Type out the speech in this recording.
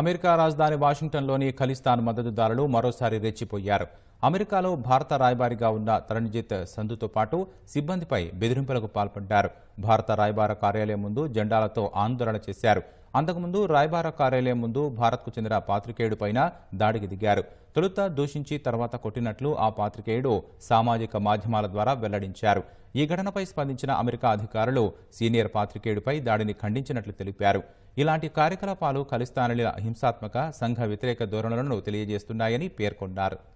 America రాజధాని వాషింగ్టన్లోని ఖలిస్తాన్ మద్దతుదారులు మరోసారి రెచ్చిపోయారు అమెరికాలో భారత రాయబారిగా ఉన్న తరణ్జిత్ సంధుతో పాటు సిబ్బందిపై బెదిరింపులకు పాల్పడ్డారు భారత రాయబార కార్యాలయం ముందు జెండాలతో ఆందోళన చేశారు అంతకుముందు రాయబార కార్యాలయం ముందు భారత్కు చెందిన పైన దాడికి దిగారు తొలుత దూషించి తర్వాత కొట్టినట్లు ఆ పాత్రికేయుడు సామాజిక మాధ్యమాల ద్వారా వెల్లడించారు ఈ ఘటనపై స్పందించిన అమెరికా అధికారులు సీనియర్ పాత్రికేయుడిపై దాడిని ఖండించినట్లు తెలిపారు ఇలాంటి కార్యకలాపాలు ఖలిస్తానుల హింసాత్మక సంఘ వ్యతిరేక ధోరణులను తెలియజేస్తున్నాయని పేర్కొన్నారు